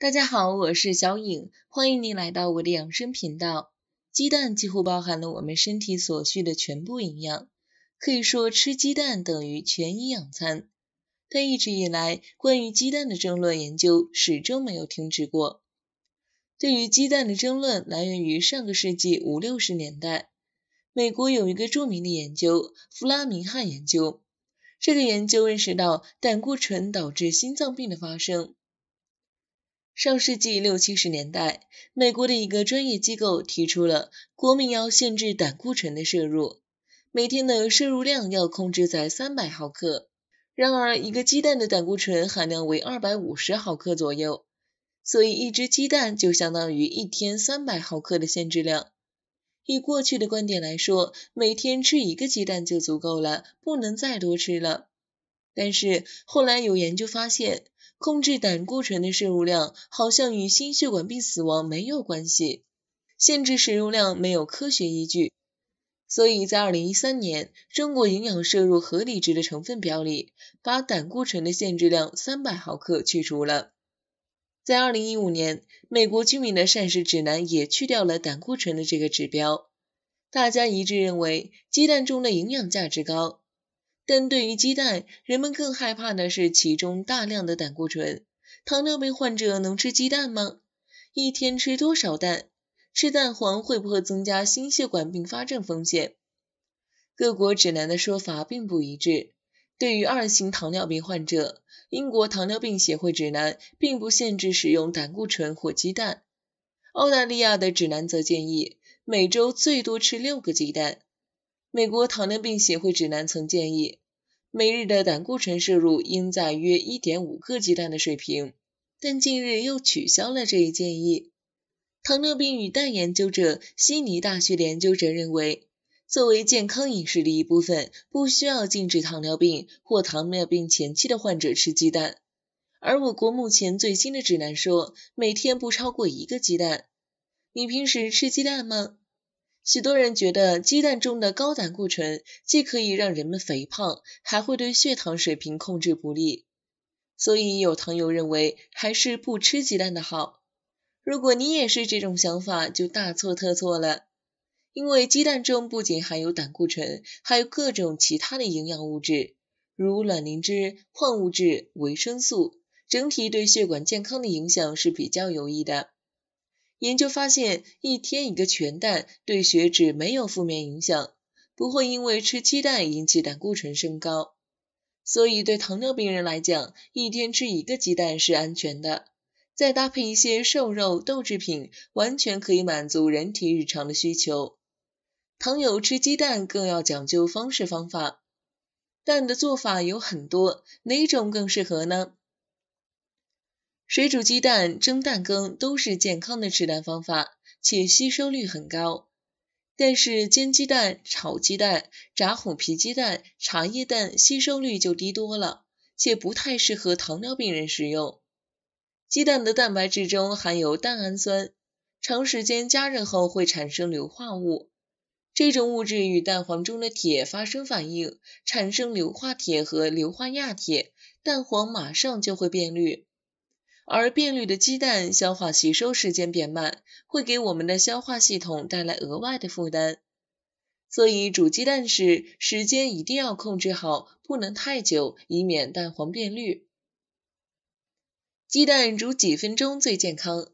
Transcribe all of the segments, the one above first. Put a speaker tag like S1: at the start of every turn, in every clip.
S1: 大家好，我是小颖，欢迎您来到我的养生频道。鸡蛋几乎包含了我们身体所需的全部营养，可以说吃鸡蛋等于全营养餐。但一直以来，关于鸡蛋的争论研究始终没有停止过。对于鸡蛋的争论，来源于上个世纪五六十年代，美国有一个著名的研究——弗拉明汉研究。这个研究认识到胆固醇导致心脏病的发生。上世纪六七十年代，美国的一个专业机构提出了国民要限制胆固醇的摄入，每天的摄入量要控制在三百毫克。然而，一个鸡蛋的胆固醇含量为二百五十毫克左右，所以一只鸡蛋就相当于一天三百毫克的限制量。以过去的观点来说，每天吃一个鸡蛋就足够了，不能再多吃了。但是后来有研究发现。控制胆固醇的摄入量好像与心血管病死亡没有关系，限制摄入量没有科学依据。所以在二零一三年，中国营养摄入合理值的成分表里，把胆固醇的限制量三百毫克去除了。在二零一五年，美国居民的膳食指南也去掉了胆固醇的这个指标。大家一致认为，鸡蛋中的营养价值高。但对于鸡蛋，人们更害怕的是其中大量的胆固醇。糖尿病患者能吃鸡蛋吗？一天吃多少蛋？吃蛋黄会不会增加心血管并发症风险？各国指南的说法并不一致。对于二型糖尿病患者，英国糖尿病协会指南并不限制使用胆固醇或鸡蛋。澳大利亚的指南则建议，每周最多吃六个鸡蛋。美国糖尿病协会指南曾建议，每日的胆固醇摄入应在约一点五个鸡蛋的水平，但近日又取消了这一建议。糖尿病与蛋研究者、悉尼大学的研究者认为，作为健康饮食的一部分，不需要禁止糖尿病或糖尿病前期的患者吃鸡蛋。而我国目前最新的指南说，每天不超过一个鸡蛋。你平时吃鸡蛋吗？许多人觉得鸡蛋中的高胆固醇既可以让人们肥胖，还会对血糖水平控制不利，所以有糖友认为还是不吃鸡蛋的好。如果你也是这种想法，就大错特错了，因为鸡蛋中不仅含有胆固醇，还有各种其他的营养物质，如卵磷脂、矿物质、维生素，整体对血管健康的影响是比较有益的。研究发现，一天一个全蛋对血脂没有负面影响，不会因为吃鸡蛋引起胆固醇升高。所以，对糖尿病人来讲，一天吃一个鸡蛋是安全的。再搭配一些瘦肉、豆制品，完全可以满足人体日常的需求。糖友吃鸡蛋更要讲究方式方法。蛋的做法有很多，哪种更适合呢？水煮鸡蛋、蒸蛋羹都是健康的吃蛋方法，且吸收率很高。但是煎鸡蛋、炒鸡蛋、炸虎皮鸡蛋、茶叶蛋吸收率就低多了，且不太适合糖尿病人食用。鸡蛋的蛋白质中含有蛋氨酸，长时间加热后会产生硫化物，这种物质与蛋黄中的铁发生反应，产生硫化铁和硫化亚铁，蛋黄马上就会变绿。而变绿的鸡蛋，消化吸收时间变慢，会给我们的消化系统带来额外的负担。所以煮鸡蛋时，时间一定要控制好，不能太久，以免蛋黄变绿。鸡蛋煮几分钟最健康？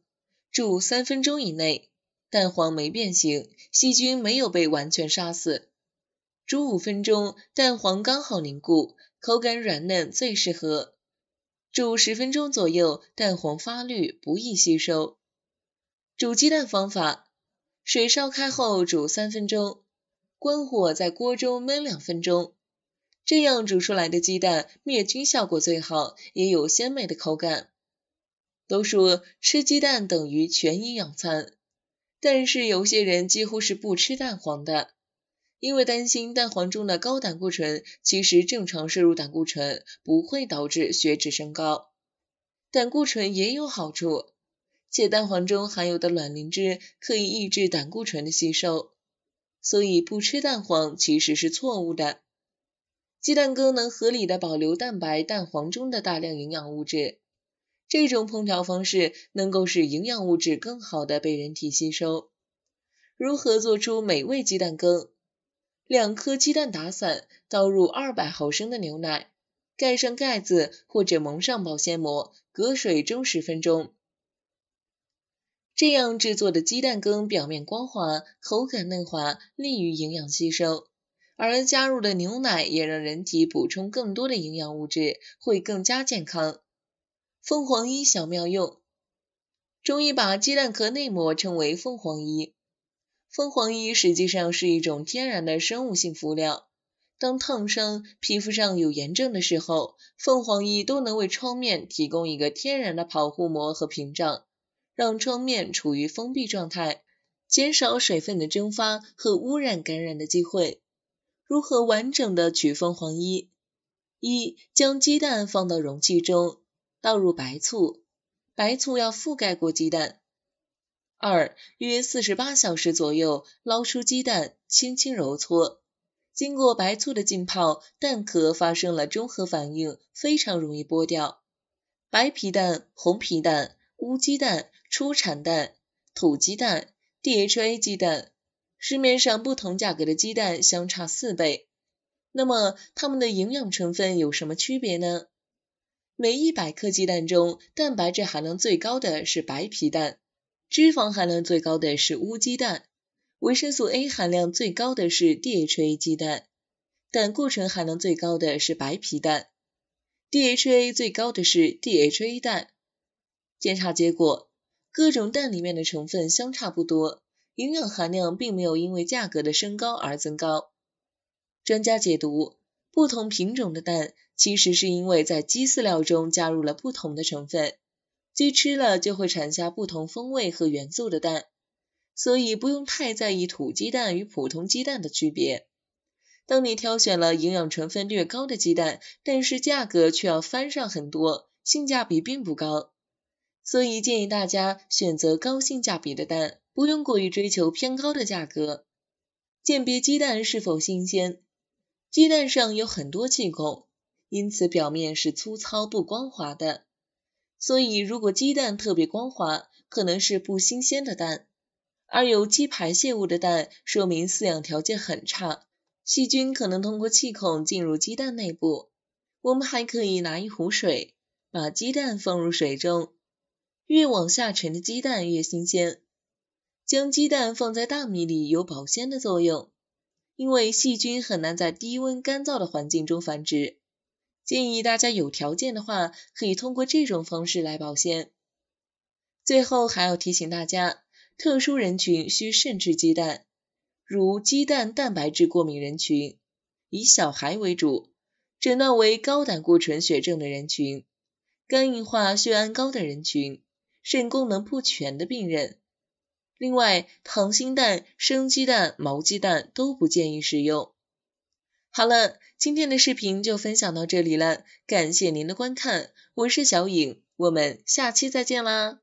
S1: 煮三分钟以内，蛋黄没变形，细菌没有被完全杀死。煮五分钟，蛋黄刚好凝固，口感软嫩，最适合。煮十分钟左右，蛋黄发绿，不易吸收。煮鸡蛋方法：水烧开后煮三分钟，关火在锅中焖两分钟。这样煮出来的鸡蛋灭菌效果最好，也有鲜美的口感。都说吃鸡蛋等于全营养餐，但是有些人几乎是不吃蛋黄的。因为担心蛋黄中的高胆固醇，其实正常摄入胆固醇不会导致血脂升高。胆固醇也有好处，且蛋黄中含有的卵磷脂可以抑制胆固醇的吸收，所以不吃蛋黄其实是错误的。鸡蛋羹能合理的保留蛋白、蛋黄中的大量营养物质，这种烹调方式能够使营养物质更好的被人体吸收。如何做出美味鸡蛋羹？两颗鸡蛋打散，倒入二百毫升的牛奶，盖上盖子或者蒙上保鲜膜，隔水蒸十分钟。这样制作的鸡蛋羹表面光滑，口感嫩滑，利于营养吸收。而加入的牛奶也让人体补充更多的营养物质，会更加健康。凤凰衣小妙用，中医把鸡蛋壳内膜称为凤凰衣。凤凰衣实际上是一种天然的生物性敷料。当烫伤皮肤上有炎症的时候，凤凰衣都能为创面提供一个天然的保护膜和屏障，让创面处于封闭状态，减少水分的蒸发和污染感染的机会。如何完整的取凤凰衣？一将鸡蛋放到容器中，倒入白醋，白醋要覆盖过鸡蛋。二约四十八小时左右，捞出鸡蛋，轻轻揉搓。经过白醋的浸泡，蛋壳发生了中和反应，非常容易剥掉。白皮蛋、红皮蛋、乌鸡蛋、初产蛋、土鸡蛋、DHA 鸡蛋，市面上不同价格的鸡蛋相差四倍。那么它们的营养成分有什么区别呢？每一百克鸡蛋中，蛋白质含量最高的是白皮蛋。脂肪含量最高的是乌鸡蛋，维生素 A 含量最高的是 DHA 鸡蛋，胆固醇含量最高的是白皮蛋，DHA 最高的是 DHA 蛋。检查结果，各种蛋里面的成分相差不多，营养含量并没有因为价格的升高而增高。专家解读，不同品种的蛋其实是因为在鸡饲料中加入了不同的成分。鸡吃了就会产下不同风味和元素的蛋，所以不用太在意土鸡蛋与普通鸡蛋的区别。当你挑选了营养成分略高的鸡蛋，但是价格却要翻上很多，性价比并不高。所以建议大家选择高性价比的蛋，不用过于追求偏高的价格。鉴别鸡蛋是否新鲜，鸡蛋上有很多气孔，因此表面是粗糙不光滑的。所以，如果鸡蛋特别光滑，可能是不新鲜的蛋；而有鸡排泄物的蛋，说明饲养条件很差，细菌可能通过气孔进入鸡蛋内部。我们还可以拿一壶水，把鸡蛋放入水中，越往下沉的鸡蛋越新鲜。将鸡蛋放在大米里有保鲜的作用，因为细菌很难在低温干燥的环境中繁殖。建议大家有条件的话，可以通过这种方式来保鲜。最后还要提醒大家，特殊人群需慎吃鸡蛋，如鸡蛋蛋白质过敏人群，以小孩为主，诊断为高胆固醇血症的人群，肝硬化血氨高的人群，肾功能不全的病人。另外，溏心蛋、生鸡蛋、毛鸡蛋都不建议食用。好了，今天的视频就分享到这里了，感谢您的观看，我是小影，我们下期再见啦。